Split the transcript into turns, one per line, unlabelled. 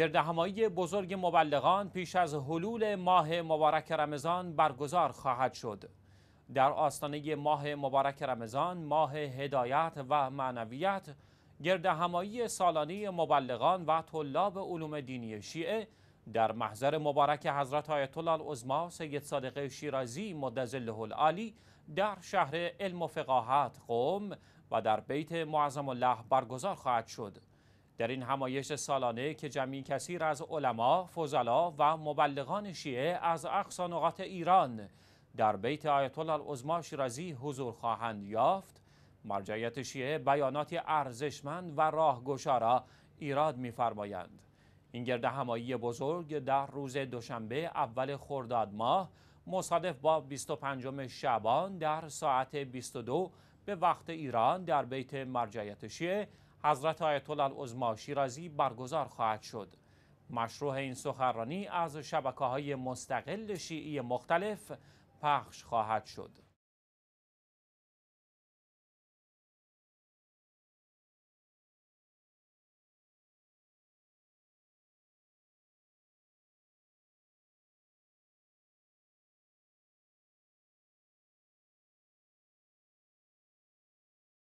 همایی بزرگ مبلغان پیش از حلول ماه مبارک رمضان برگزار خواهد شد. در آستانه ماه مبارک رمضان، ماه هدایت و معنویت، گردهمایی سالانه مبلغان و طلاب علوم دینی شیعه در محضر مبارک حضرت آیت الله العظما سید صادق شیرازی مدظله العالی در شهر علم و فقاهت قوم و در بیت معظم الله برگزار خواهد شد. در این همایش سالانه که جمعی کثیر از علما، فضلا و مبلغان شیعه از اقصا نقاط ایران در بیت آیت الله العظما شیرازی حضور خواهند یافت مرجعیت شیعه بیانات ارزشمند و راهگشا ایراد می‌فرمایند این گرد همایی بزرگ در روز دوشنبه اول خرداد ماه مصادف با 25 شعبان در ساعت 22 به وقت ایران در بیت مرجعیت شیعه حضرت آیت الله العظما شیرازی برگزار خواهد شد مشروع این سخنرانی از شبکه های مستقل شیعی مختلف پخش خواهد شد